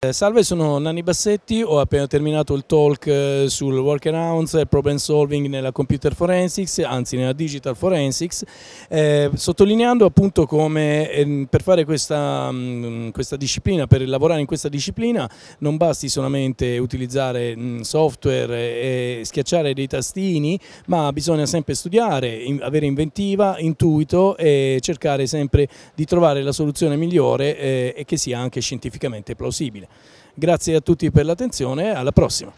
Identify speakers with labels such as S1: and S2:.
S1: Eh, salve, sono Nanni Bassetti, ho appena terminato il talk eh, sul workarounds e eh, problem solving nella computer forensics, anzi nella digital forensics, eh, sottolineando appunto come ehm, per fare questa, mm, questa, disciplina, per lavorare in questa disciplina non basti solamente utilizzare mm, software e schiacciare dei tastini, ma bisogna sempre studiare, avere inventiva, intuito e cercare sempre di trovare la soluzione migliore e che sia anche scientificamente plausibile. Grazie a tutti per l'attenzione e alla prossima.